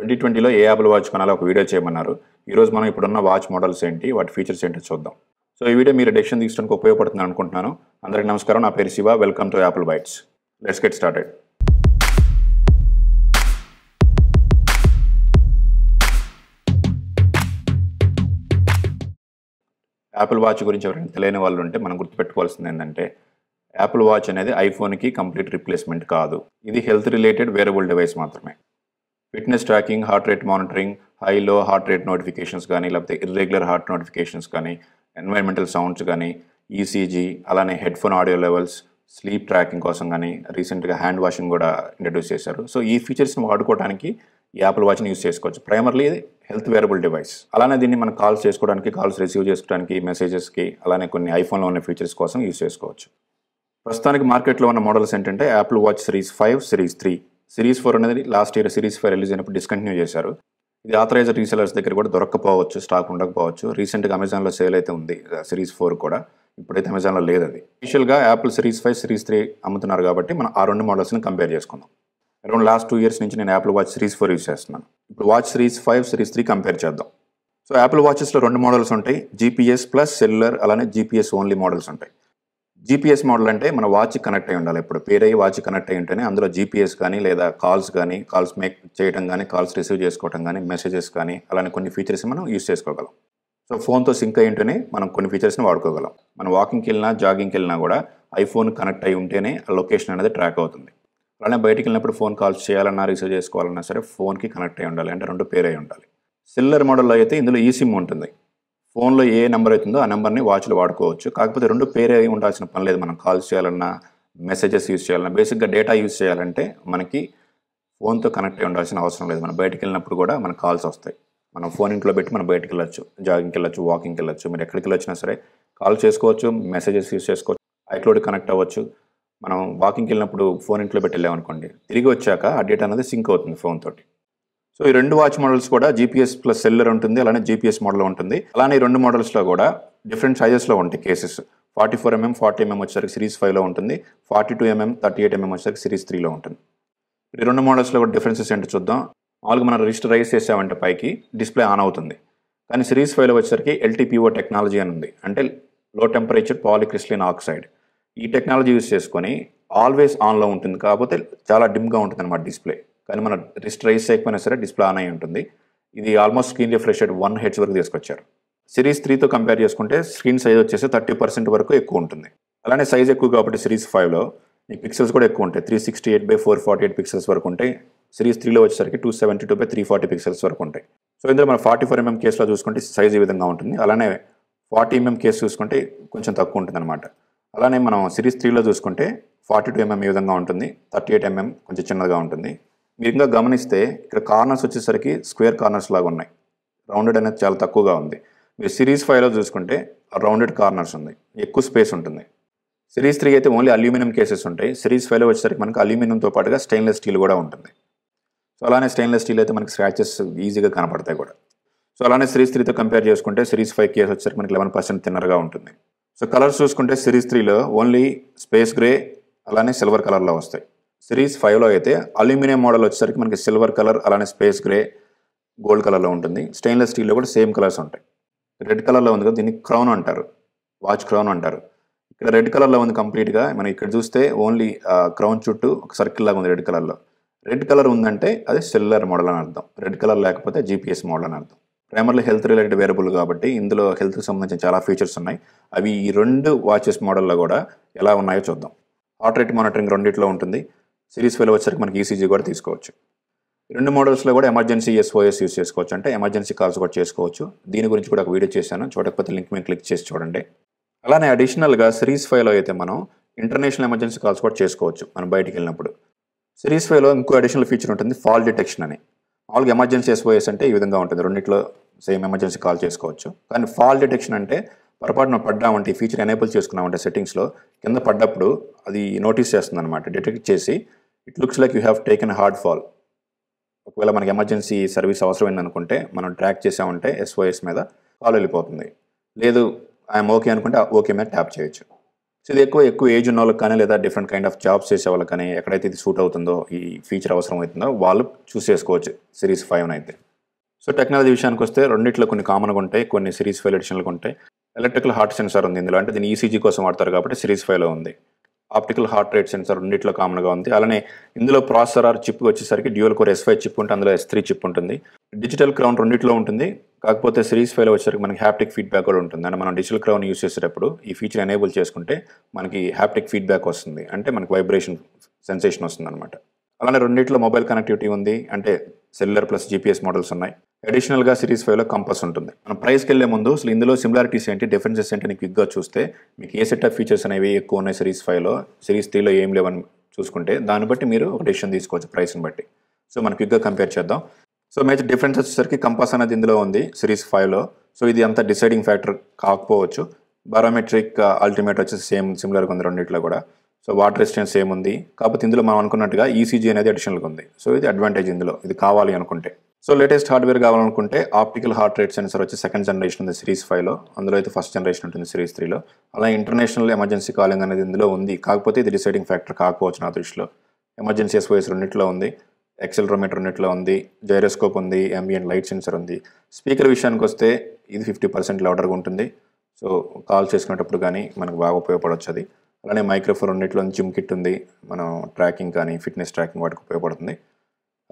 twenty ట్వంటీలో ఏ Apple watch కొనాలో ఒక వీడియో చేయమన్నారు ఈరోజు మనం ఇప్పుడున్న వాచ్ మోడల్స్ ఏంటి వాటి ఫీచర్స్ ఏంటో చూద్దాం సో ఈ వీడియో మీరు డెసిషన్ తీసుకోవడానికి ఉపయోగపడుతుంది అనుకుంటున్నాను అందరికీ నమస్కారం నా పేరు Shiva welcome to Apple Bytes let's get started Apple watch గురించి ఎవరైనా తెలియని వాళ్ళు ఉంటే మనం గుర్తుపెట్టుకోవాల్సింది ఏంటంటే యాపిల్ వాచ్ అనేది ఐఫోన్కి కంప్లీట్ రిప్లేస్మెంట్ కాదు ఇది హెల్త్ రిలేటెడ్ వేరబుల్ డివైస్ మాత్రమే fitness tracking heart rate monitoring high low heart rate notifications కానీ లేకపోతే ఇర్రెగ్యులర్ హార్ట్ నోటిఫికేషన్స్ కానీ ఎన్వైర్మెంటల్ సౌండ్స్ కానీ ఈసీజీ అలానే headphone audio levels sleep tracking కోసం కానీ రీసెంట్గా హ్యాండ్ వాషింగ్ కూడా ఇంట్రడ్యూస్ చేశారు సో ఈ ఫీచర్స్ని వాడుకోవడానికి ఈ యాపిల్ వాచ్ని యూస్ చేసుకోవచ్చు ప్రైమర్లీ ఇది హెల్త్ వేరబుల్ డివైస్ అలానే దీన్ని మనం కాల్స్ చేసుకోవడానికి కాల్స్ రిసీవ్ చేసుకోవడానికి మెసేజెస్కి అలానే కొన్ని ఐఫోన్లో ఉన్న ఫీచర్స్ కోసం యూస్ చేసుకోవచ్చు ప్రస్తుతానికి మార్కెట్లో ఉన్న మోడల్స్ ఏంటంటే Apple watch series five series three series four అనేది last year series five release అయినప్పుడు డిస్కంటిన్యూ చేశారు ఇది ఆథరైజ్డ్ రీసెలర్స్ దగ్గర కూడా దొరకకపోవచ్చు స్టాక్ ఉండకపోవచ్చు రీసెంట్గా అమెజాన్లో సేల్ అయితే ఉంది సిరీస్ ఫోర్ కూడా ఇప్పుడైతే అమెజాన్లో లేదు అది స్పెషల్గా Apple series five series three అమ్ముతున్నారు కాబట్టి మనం ఆ రెండు మోడల్స్ని కంపేర్ చేసుకుందాం అరౌండ్ లాస్ట్ టూ ఇయర్స్ నుంచి నేను Apple watch series four use చేస్తున్నాను ఇప్పుడు watch series five series three compare చేద్దాం సో యాపిల్ వాచెస్లో రెండు మోడల్స్ ఉంటాయి జీపీఎస్ ప్లస్ సెల్యులర్ అలానే జీపీఎస్ ఓన్లీ మోడల్స్ ఉంటాయి జీపీఎస్ మోడల్ అంటే మన వాచ్ కనెక్ట్ అయి ఉండాలి ఇప్పుడు పేరు అయ్యి వాచ్ కనెక్ట్ అయి ఉంటేనే అందులో జీపీఎస్ కానీ లేదా కాల్స్ కానీ కాల్స్ మేక్ చేయడం కానీ కాల్స్ రిసీవ్ చేసుకోవడం కానీ మెసేజెస్ కానీ అలానే కొన్ని ఫీచర్స్ మనం యూస్ చేసుకోగలం సో ఫోన్తో సింక్ అయి ఉంటేనే మనం కొన్ని ఫీచర్స్ని వాడుకోగలం మనం వాకింగ్కి వెళ్ళినా జాగింగ్కి వెళ్ళినా కూడా ఐఫోన్ కనెక్ట్ అయి ఉంటేనే ఆ లొకేషన్ అనేది ట్రాక్ అవుతుంది అలానే బయటికి వెళ్ళినప్పుడు ఫోన్ కాల్స్ చేయాలన్నా రిసీవ్ చేసుకోవాలన్నా సరే ఫోన్కి కనెక్ట్ అయి ఉండాలి అంటే రెండు పేరు అయి ఉండాలి సిల్లర్ మోడల్లో అయితే ఇందులో ఈ సిమ్ ఉంటుంది ఫోన్లో ఏ నెంబర్ అవుతుందో ఆ నెంబర్ని వాచ్లో వాడుకోవచ్చు కాకపోతే రెండు పేరే ఉండాల్సిన పని లేదు మనం కాల్స్ చేయాలన్నా మెసేజెస్ యూస్ చేయాలన్నా బేసిక్గా డేటా యూస్ చేయాలంటే మనకి ఫోన్తో కనెక్ట్ అయి ఉండాల్సిన అవసరం లేదు మనం బయటికి వెళ్ళినప్పుడు కూడా మన కాల్స్ వస్తాయి మనం ఫోన్ ఇంట్లో పెట్టి మనం బయటికి వెళ్ళొచ్చు జాగింగ్కి వెళ్ళచ్చు వాకింగ్కి వెళ్ళొచ్చు మీరు ఎక్కడికి వెళ్ళొచ్చినా సరే కాల్ చేసుకోవచ్చు మెసేజెస్ యూస్ చేసుకోవచ్చు ఐక్లోడ్ కనెక్ట్ అవ్వచ్చు మనం వాకింగ్కి వెళ్ళినప్పుడు ఫోన్ ఇంట్లో పెట్టి వెళ్ళామనుకోండి తిరిగి వచ్చాక ఆ డేటా అనేది సింక్ అవుతుంది ఫోన్ తోటి సో ఈ రెండు వాచ్ మోడల్స్ కూడా జీపీఎస్ ప్లస్ సెల్లర్ ఉంటుంది అలానే జీపీఎస్ మోడల్ ఉంటుంది అలానే ఈ రెండు మోడల్స్లో కూడా డిఫరెంట్ సైజెస్లో ఉంటాయి cases forty four mm forty mm వచ్చేసరికి సిరీస్ ఫైవ్లో ఉంటుంది forty two mm thirty eight mm వచ్చేసరికి సిరీస్ త్రీలో ఉంటుంది ఈ రెండు మోడల్స్లో కూడా డిఫరెన్సెస్ ఏంటో చూద్దాం మామూలుగా మనం రిజిస్టర్ రైజ్ చేసామంటే పైకి డిస్ప్లే ఆన్ అవుతుంది కానీ సిరీస్ ఫైవ్లో వచ్చేసరికి ఎల్టీపీఓ టెక్నాలజీ అని ఉంది అంటే లో టెంపరేచర్ పాలిక్రిస్లిన్ ఆక్సైడ్ ఈ టెక్నాలజీ యూస్ చేసుకొని ఆల్వేస్ ఆన్లో ఉంటుంది కాకపోతే చాలా డిమ్గా ఉంటుంది అన్నమాట డిస్ప్లే కానీ మన రిస్ట్ రైస్ చేయకపోయినా సరే డిస్ప్లే ఆన్ అయి ఉంటుంది ఇది almost screen refresh rate one hertz వరకు తీసుకొచ్చారు సిరీస్ త్రీతో కంపేర్ చేసుకుంటే స్క్రీన్ సైజ్ వచ్చేసి థర్టీ పర్సెంట్ వరకు ఎక్కువ ఉంటుంది అలానే సైజ్ ఎక్కువ కాబట్టి సిరీస్ ఫైవ్లో ఈ పిక్సెల్స్ కూడా ఎక్కువ ఉంటాయి three sixty eight by four forty eight pixels వరకు ఉంటాయి సిరీస్ త్రీలో వచ్చేసరికి two seventy two by three forty pixels వరకు ఉంటాయి సో ఇందులో మన ఫార్టీ ఫోర్ ఎంఎం కేసులో చూసుకుంటే సైజ్ ఈ విధంగా ఉంటుంది అలానే ఫార్టీ ఎంఎం కేసు చూసుకుంటే కొంచెం తక్కువ ఉంటుంది అనమాట అలానే మనం సిరీస్ త్రీలో చూసుకుంటే ఫార్టీ టూ ఎంఎం ఈ విధంగా ఉంటుంది థర్టీ ఎయిట్ ఎంఎం కొంచెం చిన్నదిగా ఉంటుంది మీరు ఇంకా గమనిస్తే ఇక్కడ కార్నర్స్ వచ్చేసరికి స్క్వేర్ కార్నర్స్ లాగా ఉన్నాయి రౌండెడ్ అనేది చాలా తక్కువగా ఉంది మీరు సిరీస్ ఫైవ్లో చూసుకుంటే రౌండెడ్ కార్నర్స్ ఉంది ఎక్కువ స్పేస్ ఉంటుంది సిరీస్ త్రీ అయితే ఓన్లీ అల్యూమినియం కేసెస్ ఉంటాయి సిరీస్ ఫైవ్లో వచ్చేసరికి మనకు అల్యూమినియంతో పాటుగా స్టెయిన్లెస్ స్టీల్ కూడా ఉంటుంది సో అలానే స్టెయిన్లెస్ స్టీల్ అయితే మనకి స్క్రాచెస్ ఈజీగా కనపడతాయి కూడా సో అలానే సిరీస్ త్రీతో కంపేర్ చేసుకుంటే సిరీస్ ఫైవ్ కేసు వచ్చేసరికి మనకి లెవెన్ పర్సెంట్ థిన్నర్గా ఉంటుంది సో కలర్స్ చూసుకుంటే సిరీస్ త్రీలో ఓన్లీ స్పేస్ గ్రే అలానే సిల్వర్ కలర్లో వస్తాయి సిరీస్ ఫైవ్లో అయితే అల్యూమినియం మోడల్ వచ్చేసరికి మనకి సిల్వర్ కలర్ అలానే స్పేస్ గ్రే గోల్డ్ కలర్లో ఉంటుంది స్టెయిన్లెస్ స్టీల్లో కూడా సేమ్ కలర్స్ ఉంటాయి రెడ్ కలర్లో ఉంది కదా దీన్ని క్రౌన్ అంటారు వాచ్ క్రౌన్ అంటారు ఇక్కడ రెడ్ కలర్లో ఉంది కంప్లీట్గా మనం ఇక్కడ చూస్తే ఓన్లీ క్రౌన్ చుట్టూ ఒక సర్కిల్ లాగా ఉంది రెడ్ కలర్లో రెడ్ కలర్ ఉందంటే అది సెల్యులర్ మోడల్ అని అర్థం రెడ్ కలర్ లేకపోతే జీపీఎస్ మోడల్ అని అర్థం ప్రైమర్లీ హెల్త్ రిలేటెడ్ వేరబుల్ కాబట్టి ఇందులో హెల్త్కి సంబంధించిన చాలా ఫీచర్స్ ఉన్నాయి అవి ఈ రెండు వాచెస్ మోడల్లో కూడా ఎలా ఉన్నాయో చూద్దాం హార్ట్ రేట్ మానిటరింగ్ రెండింటిలో ఉంటుంది సిరీస్ ఫైవ్లో వచ్చరికి మనకి ఈసీజీ e కూడా తీసుకోవచ్చు రెండు మోడల్స్లో కూడా ఎమర్జెన్సీ ఎస్ఓఎస్ e యూస్ చేసుకోవచ్చు అంటే ఎమర్జెన్సీ కాల్స్ కూడా చేసుకోవచ్చు దీని గురించి కూడా ఒక వీడియో చేశాను చూడకపోతే లింక్ మేము క్లిక్ చేసి చూడండి అలానే అడిషనల్గా సిరీస్ ఫైవ్లో అయితే మనం ఇంటర్నేషనల్ ఎమర్జెన్సీ కాల్స్ కూడా చేసుకోవచ్చు మనం బయటికి వెళ్ళినప్పుడు సిరీస్ ఫైవ్లో ఇంకో అడిషనల్ ఫీచర్ ఉంటుంది ఫాల్ డిటెక్షన్ అని మామూలుగా ఎమర్జెన్సీ ఎస్ఓఎస్ e అంటే ఈ విధంగా ఉంటుంది రెండింటిలో సేమ్ ఎమర్జెన్సీ కాల్ చేసుకోవచ్చు కానీ ఫాల్ డిటెక్షన్ అంటే పొరపాటున పడ్డామంటే ఈ ఫీచర్ ఎనేబుల్ చేసుకున్నామంటే సెట్టింగ్స్లో కింద పడ్డప్పుడు అది నోటీస్ చేస్తుంది అనమాట డిటెక్ట్ చేసి it looks like you have taken hard fall ఒకవేళ మనకి ఎమర్జెన్సీ సర్వీస్ అవసరమైంది అనుకుంటే మనం ట్రాక్ చేసామంటే ఎస్ఓఎస్ మీద కాల్ వెళ్ళిపోతుంది లేదు ఐఎమ్ ఓకే అనుకుంటే ఓకే మీద ట్యాప్ చేయొచ్చు సో ఇది ఎక్కువ ఎక్కువ ఏజ్ ఉన్న వాళ్ళకి కానీ లేదా డిఫరెంట్ కైండ్ ఆఫ్ జాబ్స్ చేసే వాళ్ళకి కానీ ఎక్కడైతే ఇది సూట్ అవుతుందో ఈ ఫీచర్ అవసరం అవుతుందో వాళ్ళు చూస్ చేసుకోవచ్చు సిరీస్ ఫైవ్ అయితే సో టెక్నాలజీ విషయానికి వస్తే రెండిట్లో కొన్ని కామన్గా ఉంటాయి కొన్ని సిరీస్ ఫైవ్ ఎడిషన్లు ఉంటాయి ఎలక్ట్రికల్ హార్ట్ సెన్సార్ ఉంది ఇందులో అంటే దీన్ని ఈసీజీ e కోసం వాడతారు కాబట్టి సిరీస్ ఫైవ్లో ఉంది ఆప్టికల్ హార్ట్ రేట్ సెన్సర్ రెండింటిలో కామన్గా ఉంది అలానే ఇందులో ప్రాసెసర్ ఆర్ చిప్ వచ్చేసరికి dual core S five chip ఉంటుంది అందులో ఎస్ త్రీ చిప్ ఉంటుంది డిజిటల్ క్రౌన్ రెండింటిలో ఉంటుంది కాకపోతే సిరీస్ ఫైవ్లో వచ్చేసరికి మనకి హ్యాప్టిక్ ఫీడ్బ్యాక్ కూడా ఉంటుంది అంటే మనం డిజిటల్ క్రౌన్ యూస్ చేసేటప్పుడు ఈ ఫీచర్ ఎనేబుల్ చేసుకుంటే మనకి హ్యాప్టిక్ ఫీడ్బ్యాక్ వస్తుంది అంటే మనకి వైబ్రేషన్ సెన్సేషన్ వస్తుంది అనమాట అలానే రెండింటిలో మొబైల్ కనెక్టివిటీ ఉంది అంటే సెల్యులర్ ప్లస్ జీపీఎస్ మోడల్స్ ఉన్నాయి అడిషనల్గా సిరీస్ ఫైవ్లో కంపస్ ఉంటుంది మనం ప్రైస్కి వెళ్ళే ముందు అసలు ఇందులో సిమిలారిటీస్ ఏంటి డిఫరెన్సెస్ ఏంటి అని క్విక్గా చూస్తే మీకు ఏ సెట్ ఆఫ్ ఫీచర్స్ అనేవి ఎక్కువ ఉన్నాయి సిరీస్ ఫైవ్లో సిరీస్ త్రీలో ఏం లేవని చూసుకుంటే దాన్ని బట్టి మీరు ఒక డెసిషన్ తీసుకోవచ్చు ప్రైస్ని బట్టి సో మనం క్విక్గా కంపేర్ చేద్దాం సో మేజర్ డిఫరెన్స్ వచ్చేసరికి కంపస్ అనేది ఇందులో ఉంది సిరీస్ ఫైవ్లో సో ఇది అంత డిసైడింగ్ ఫ్యాక్టర్ కాకపోవచ్చు బారోమెట్రిక్ అల్టిమేట్ uh, వచ్చేసి సేమ్ సిమిలర్గా ఉంది రెండింటిలో కూడా సో వాటర్ రెసిస్టెన్స్ ఏముంది కాకపోతే ఇందులో మనం అనుకున్నట్టుగా ఈసీజీ e అనేది అడిషనల్గా ఉంది సో ఇది అడ్వాంటేజ్ ఇందులో ఇది కావాలి అనుకుంటే సో లేటెస్ట్ హార్డ్వేర్ కావాలనుకుంటే ఆప్టికల్ హార్ట్ రేట్ సెన్సర్ వచ్చి సెకండ్ జనరేషన్ ఉంది సిరీస్ ఫైవ్లో అందులో అయితే ఫస్ట్ జనరేషన్ ఉంటుంది సిరీస్ త్రీలో అలా ఇంటర్నేషనల్ ఎమర్జెన్సీ కాలింగ్ అనేది ఇందులో ఉంది కాకపోతే ఇది డిసైడింగ్ ఫ్యాక్టర్ కాకపోవచ్చు నా దృష్టిలో ఎమర్జెన్సీ ఎస్ఓఎస్ రెండింటిలో ఉంది రోమీటర్ రెండింటిలో ఉంది జైరోస్కోప్ ఉంది ఎంబిఎన్ లైట్ సెన్సర్ ఉంది స్పీకర్ విషయానికి వస్తే ఇది ఫిఫ్టీ పర్సెంట్ లౌడర్గా ఉంటుంది సో కాల్ చేసుకునేటప్పుడు కానీ మనకు బాగా ఉపయోగపడవచ్చు అది అలానే మైక్రోఫోన్ రెండిట్లో జిమ్ కిట్ ఉంది మనం ట్రాకింగ్ కానీ ఫిట్నెస్ ట్రాకింగ్ వాటికి ఉపయోగపడుతుంది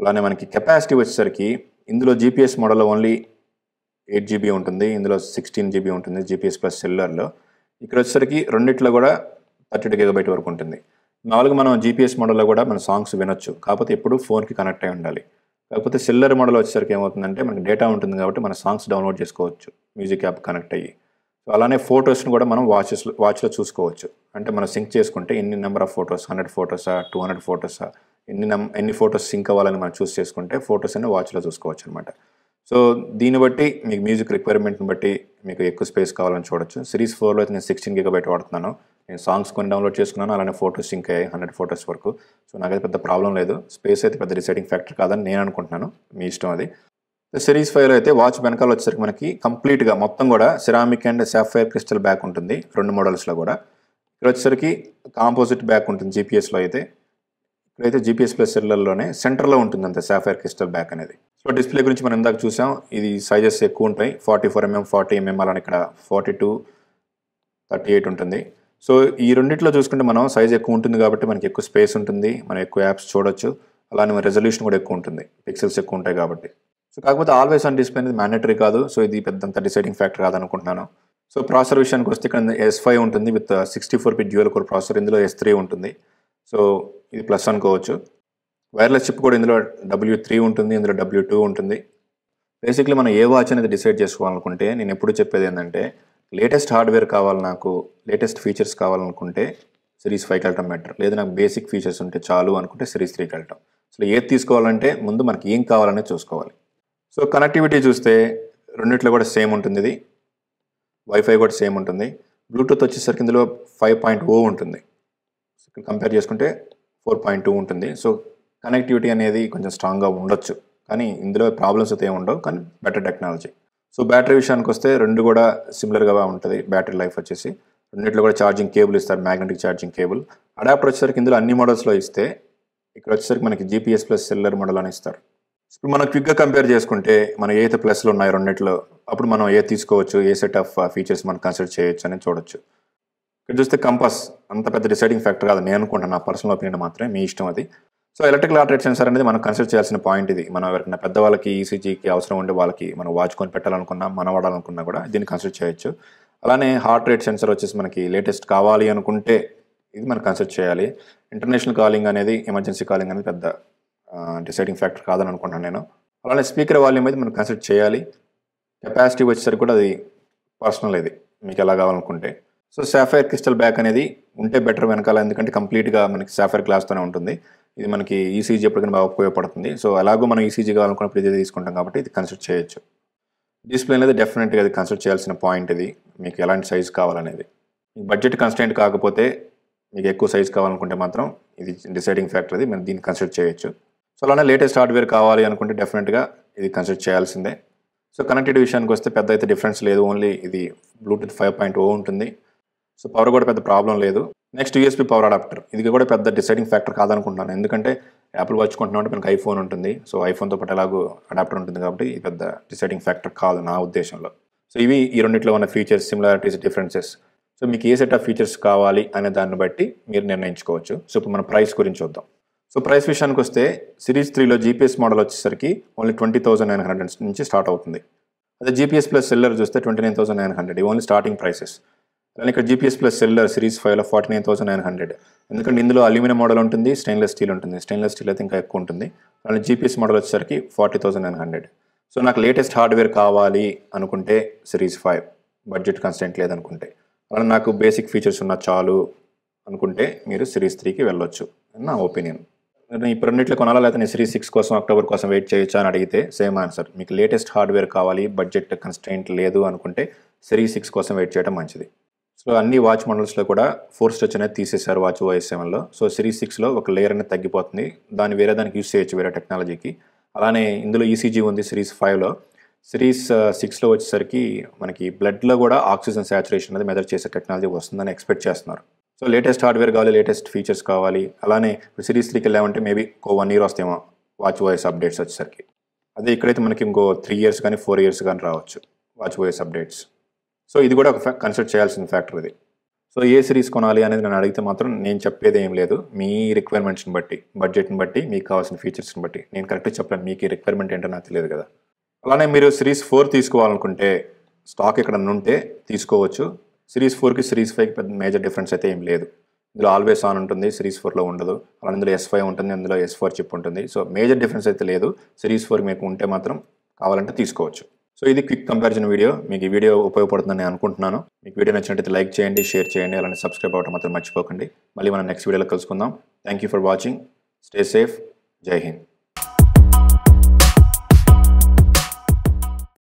అలానే మనకి కెపాసిటీ వచ్చేసరికి ఇందులో GPS model only eight GB ఉంటుంది ఇందులో సిక్స్టీన్ జీబీ ఉంటుంది జీపీఎస్ ప్లస్ సెల్యులర్లో ఇక్కడ వచ్చేసరికి రెండిట్లో కూడా థర్టీ టూ బయట వరకు ఉంటుంది నాలుగు మనం జీపీఎస్ మోడల్లో కూడా మన సాంగ్స్ వినొచ్చు కాకపోతే ఎప్పుడు ఫోన్కి కనెక్ట్ అయి ఉండాలి కాకపోతే సెల్లర్ మోడల్ వచ్చేసరికి ఏమవుతుందంటే మనకి డేటా ఉంటుంది కాబట్టి మన సాంగ్స్ డౌన్లోడ్ చేసుకోవచ్చు మ్యూజిక్ యాప్ కనెక్ట్ అయ్యి సో అలానే ఫొటోస్ని కూడా మనం వాచెస్ వాచ్లో చూసుకోవచ్చు అంటే మనం సింక్ చేసుకుంటే ఎన్ని నెంబర్ ఆఫ్ ఫొటోస్ హండ్రెడ్ ఫొటోసా టూ హండ్రెడ్ ఫొటోసా ఎన్ని నెం ఎన్ని ఫొటోస్ సింక్ అవ్వాలని మనం చూస్ చేసుకుంటే ఫొటోస్ అన్ని వాచ్లో చూసుకోవచ్చు అనమాట సో దీన్ని బట్టి మీకు మ్యూజిక్ రిక్వైర్మెంట్ని బట్టి మీకు ఎక్కువ స్పేస్ కావాలని చూడొచ్చు సిరీస్ ఫోర్లో అయితే నేను సిక్స్టీన్ గిగా బయట వాడుతున్నాను నేను సాంగ్స్ కొన్ని డౌన్లోడ్ చేసుకున్నాను అలానే ఫొటోస్ సింక్ అయ్యాయి హండ్రెడ్ ఫొటోస్ వరకు సో నాకైతే పెద్ద ప్రాబ్లం లేదు స్పేస్ అయితే పెద్ద డిసైడింగ్ ఫ్యాక్టర్ కాదని నేను అనుకుంటున్నాను మీ ఇష్టం అది సిరీస్ ఫైవ్ అయితే వాచ్ వెనకాల వచ్చేసరికి మనకి కంప్లీట్గా మొత్తం కూడా ceramic and sapphire crystal back ఉంటుంది రెండు మోడల్స్లో కూడా ఇక్కడ వచ్చేసరికి కాంపోజిట్ బ్యాక్ ఉంటుంది జీపీఎస్లో అయితే ఇక్కడైతే జీపీఎస్ ప్లస్ సెల్లర్లోనే సెంటర్లో ఉంటుంది అంత సాఫ్ట్వేర్ క్రిస్టల్ బ్యాక్ అనేది సో డిస్ప్లే గురించి మనం ఇందాక చూసాం ఇది సైజెస్ ఎక్కువ ఉంటాయి forty four mm forty mm అలానే ఇక్కడ ఫార్టీ టూ థర్టీ ఎయిట్ ఉంటుంది సో ఈ రెండిట్లో చూసుకుంటే మనం సైజ్ ఎక్కువ ఉంటుంది కాబట్టి మనకి ఎక్కువ స్పేస్ ఉంటుంది మనం ఎక్కువ యాప్స్ చూడొచ్చు అలానే రెజల్యూషన్ కూడా ఎక్కువ ఉంటుంది పిక్సెల్స్ ఎక్కువ ఉంటాయి కాబట్టి సో కాకపోతే ఆల్వేస్ ఆన్ డిస్ప్లే అనేది మ్యాండటరీ కాదు సో ఇది పెద్దంత డిసైడింగ్ ఫ్యాక్టర్ కాదనుకుంటున్నాను సో ప్రాసెసర్ విషయానికి వస్తే ఇక్కడ ఎస్ ఫైవ్ ఉంటుంది with sixty four bit dual core processor ఇందులో ఎస్ త్రీ ఉంటుంది సో ఇది ప్లస్ అనుకోవచ్చు వైర్లెస్ చిప్ కూడా ఇందులో డబ్ల్యూ త్రీ ఉంటుంది ఇందులో డబ్ల్యూ టూ ఉంటుంది బేసిక్లీ మనం ఏ వాచ్ అనేది డిసైడ్ చేసుకోవాలనుకుంటే నేను ఎప్పుడు చెప్పేది ఏంటంటే లేటెస్ట్ హార్డ్వేర్ కావాలి నాకు లేటెస్ట్ ఫీచర్స్ కావాలనుకుంటే సిరీస్ ఫైవ్కి వెళ్ళటం మ్యాటర్ లేదా నాకు బేసిక్ ఫీచర్స్ ఉంటే చాలు అనుకుంటే సిరీస్ త్రీకి వెళ్ళటం అసలు ఏది తీసుకోవాలంటే ముందు మనకి ఏం కావాలనేది చూసుకోవాలి సో కనెక్టివిటీ చూస్తే రెండిట్లో కూడా సేమ్ ఉంటుంది ఇది వైఫై కూడా సేమ్ ఉంటుంది బ్లూటూత్ వచ్చేసరికి ఇందులో ఫైవ్ పాయింట్ ఓ ఉంటుంది కంపేర్ చేసుకుంటే ఫోర్ పాయింట్ టూ ఉంటుంది సో కనెక్టివిటీ అనేది కొంచెం స్ట్రాంగ్గా ఉండొచ్చు కానీ ఇందులో ప్రాబ్లమ్స్ అయితే ఉండవు కానీ బెటర్ టెక్నాలజీ సో బ్యాటరీ విషయానికి వస్తే రెండు కూడా సిమిలర్గా ఉంటుంది బ్యాటరీ లైఫ్ వచ్చేసి రెండింటిలో కూడా ఛార్జింగ్ కేబుల్ ఇస్తారు మ్యాగ్నెటిక్ ఛార్జింగ్ కేబుల్ అడాప్టర్ వచ్చేసరికి ఇందులో అన్ని మోడల్స్లో ఇస్తే ఇక్కడ వచ్చేసరికి మనకి జీపీఎస్ ప్లస్ సెల్లర్ మోడల్ అని ఇస్తారు ఇప్పుడు మనం క్విక్గా కంపేర్ చేసుకుంటే మన ఏదైతే ప్లస్లు ఉన్నాయి రెండిట్లో అప్పుడు మనం ఏ తీసుకోవచ్చు ఏ సెట్ ఆఫ్ ఫీచర్స్ మనం కన్సిడర్ చేయొచ్చు అని చూడొచ్చు ఇక్కడ చూస్తే కంపాస్ అంత పెద్ద డిసైడింగ్ ఫ్యాక్టర్ కాదు నేను అనుకుంటున్నా నా పర్సనల్ ఒపీనియన్ మాత్రమే మీ ఇష్టం అది సో ఎలక్ట్రిక్ లాటరేట్ సెన్సార్ అనేది మనం కన్సిడర్ చేయాల్సిన పాయింట్ ఇది మనం ఎవరికైనా పెద్దవాళ్ళకి ఈసీజీకి e అవసరం ఉండే వాళ్ళకి మనం వాచుకొని పెట్టాలనుకున్నా మనం వాడాలనుకున్నా కూడా దీన్ని కన్సిడర్ చేయొచ్చు అలానే హార్ట్ రేట్ సెన్సార్ వచ్చేసి మనకి లేటెస్ట్ కావాలి అనుకుంటే ఇది మనం కన్సిడర్ చేయాలి ఇంటర్నేషనల్ కాలింగ్ అనేది ఎమర్జెన్సీ కాలింగ్ అనేది పెద్ద డిసైడింగ్ ఫ్యాక్టర్ కాదని అనుకుంటున్నాను నేను అలానే స్పీకర్ వాల్యూమ్ అయితే మనం కన్సిడర్ చేయాలి కెపాసిటీ వచ్చేసరికి కూడా అది పర్సనల్ ఇది మీకు ఎలా కావాలనుకుంటే సో సాఫైర్ క్రిస్టల్ బ్యాక్ అనేది ఉంటే బెటర్ వెనకాల ఎందుకంటే కంప్లీట్గా మనకి సాఫైర్ గ్లాస్తోనే ఉంటుంది ఇది మనకి ఈసీజీ ఎప్పటికైనా బాగా ఉపయోగపడుతుంది సో అలాగో మనం ఈసీజీ కావాలనుకున్నప్పుడు ఇది తీసుకుంటాం కాబట్టి ఇది కన్సిడర్ చేయొచ్చు డిస్ప్లే అనేది డెఫినెట్గా అది కన్సిడర్ చేయాల్సిన పాయింట్ ఇది మీకు ఎలాంటి సైజు కావాలనేది మీకు బడ్జెట్ కన్స్టెంట్ కాకపోతే మీకు ఎక్కువ సైజు కావాలనుకుంటే మాత్రం ఇది డిసైడింగ్ ఫ్యాక్టర్ అది మనం దీన్ని కన్సిడర్ చేయొచ్చు సో అలానే లేటెస్ట్ హార్డ్వేర్ కావాలి అనుకుంటే డెఫినెట్గా ఇది కన్సిడర్ చేయాల్సిందే సో కనెక్టివిటీ విషయానికి వస్తే పెద్ద అయితే డిఫరెన్స్ లేదు ఓన్లీ ఇది బ్లూటూత్ ఫైవ్ పాయింట్ ఓ ఉంటుంది సో పవర్ కూడా పెద్ద ప్రాబ్లం లేదు నెక్స్ట్ యూఎస్పీ పవర్ అడాప్టర్ ఇది కూడా పెద్ద డిసైడింగ్ ఫ్యాక్టర్ కాదనుకుంటున్నాను ఎందుకంటే యాపిల్ వాచ్ కొంటున్నాం అంటే మనకు ఐఫోన్ ఉంటుంది సో ఐఫోన్తో పాటు ఎలాగో అడాప్టర్ ఉంటుంది కాబట్టి ఇది పెద్ద డిసైడింగ్ ఫ్యాక్టర్ కాదు నా ఉద్దేశంలో సో ఇవి ఈ రెండింటిలో ఉన్న ఫీచర్స్ సిమిలారిటీస్ డిఫరెన్సెస్ సో మీకు ఏ సెట్ ఆఫ్ ఫీచర్స్ కావాలి అనే దాన్ని బట్టి మీరు నిర్ణయించుకోవచ్చు సో ఇప్పుడు మన ప్రైస్ గురించి చూద్దాం సో ప్రైస్ విషయానికి వస్తే సిరీస్ త్రీలో జీపీఎస్ మోడల్ వచ్చేసరికి only twenty thousand nine hundred నుంచి స్టార్ట్ అవుతుంది అదే జీపీఎస్ ప్లస్ సెల్లర్ చూస్తే twenty nine thousand nine hundred only starting prices కానీ ఇక్కడ జీపీఎస్ ప్లస్ సెల్లర్ సిరీస్ ఫైవ్లో forty nine thousand nine hundred ఎందుకంటే ఇందులో అల్యూమినియం మోడల్ ఉంటుంది స్టెయిన్లెస్ స్టీల్ ఉంటుంది స్టెయిన్లెస్ స్టీల్ అయితే ఇంకా ఎక్కువ ఉంటుంది కానీ జీపీఎస్ మోడల్ వచ్చేసరికి forty thousand nine hundred so నాకు లేటెస్ట్ హార్డ్వేర్ కావాలి అనుకుంటే సిరీస్ ఫైవ్ బడ్జెట్ కన్స్టెంట్ లేదనుకుంటే అలా నాకు బేసిక్ ఫీచర్స్ ఉన్న చాలు అనుకుంటే మీరు సిరీస్ త్రీకి వెళ్ళొచ్చు నా ఒపీనియన్ ఇప్పుడు రెండింటిలో కొనాలా లేకపోతే నేను సిరీస్ సిక్స్ కోసం అక్టోబర్ కోసం వెయిట్ చేయొచ్చు అని అడిగితే సేమ్ ఆన్సర్ మీకు లేటెస్ట్ హార్డ్వేర్ కావాలి బడ్జెట్ కన్స్టెంట్ లేదు అనుకుంటే సిరీస్ సిక్స్ కోసం వెయిట్ చేయడం మంచిది సో అన్ని వాచ్ మోడల్స్లో కూడా ఫోర్ స్టచ్ అనేది తీసేశారు వాచ్ ఓఎస్ సెవెన్లో సో సిరీస్ సిక్స్లో ఒక లేయర్ అనేది తగ్గిపోతుంది దాన్ని వేరే దానికి యూస్ చేయొచ్చు వేరే టెక్నాలజీకి అలానే ఇందులో ఈసీజీ ఉంది సిరీస్ ఫైవ్లో సిరీస్ సిక్స్లో వచ్చేసరికి మనకి బ్లడ్లో కూడా ఆక్సిజన్ శాచురేషన్ అనేది మెజర్ చేసే టెక్నాలజీ వస్తుందని ఎక్స్పెక్ట్ చేస్తున్నారు సో లేటెస్ట్ హార్డ్వేర్ కావాలి లేటెస్ట్ ఫీచర్స్ కావాలి అలానే సిరీస్ త్రీకి వెళ్ళామంటే మేబీ ఇంకో వన్ ఇయర్ వస్తేమో వాచ్ వాయిస్ అప్డేట్స్ వచ్చేసరికి అదే ఇక్కడైతే మనకి ఇంకో త్రీ ఇయర్స్ కానీ ఫోర్ ఇయర్స్ కానీ రావచ్చు వాచ్ వాయిస్ అప్డేట్స్ సో ఇది కూడా ఒక కన్సిడర్ చేయాల్సిన ఫ్యాక్టర్ ఇది సో ఏ సిరీస్ కొనాలి అనేది నన్ను అడిగితే మాత్రం నేను చెప్పేది ఏం లేదు మీ రిక్వైర్మెంట్స్ని బట్టి బడ్జెట్ని బట్టి మీకు కావాల్సిన ఫీచర్స్ని బట్టి నేను కరెక్ట్గా చెప్పలేను మీకు రిక్వైర్మెంట్ ఏంటో నాకు తెలియదు కదా అలానే మీరు సిరీస్ ఫోర్ తీసుకోవాలనుకుంటే స్టాక్ ఇక్కడ ఉంటే తీసుకోవచ్చు సిరీస్ ఫోర్కి సిరీస్ ఫైవ్కి పెద్ద మేజర్ డిఫరెన్స్ అయితే ఏం లేదు ఇందులో ఆల్వేస్ ఆన్ ఉంటుంది సిరీస్ ఫోర్లో ఉండదు అలా ఇందులో ఎస్ ఫైవ్ ఉంటుంది అందులో ఎస్ ఫోర్ చిప్ ఉంటుంది సో మేజర్ డిఫరెన్స్ అయితే లేదు సిరీస్ ఫోర్ మీకు ఉంటే మాత్రం కావాలంటే తీసుకోవచ్చు సో ఇది క్విక్ కంపారిజన్ వీడియో మీకు ఈ వీడియో ఉపయోగపడుతుందని అనుకుంటున్నాను మీకు వీడియో నచ్చినట్టు లైక్ చేయండి షేర్ చేయండి అలానే సబ్స్క్రైబ్ అవ్వడం మాత్రం మర్చిపోకండి మళ్ళీ మనం నెక్స్ట్ వీడియోలో కలుసుకుందాం thank for watching stay safe జై హింద్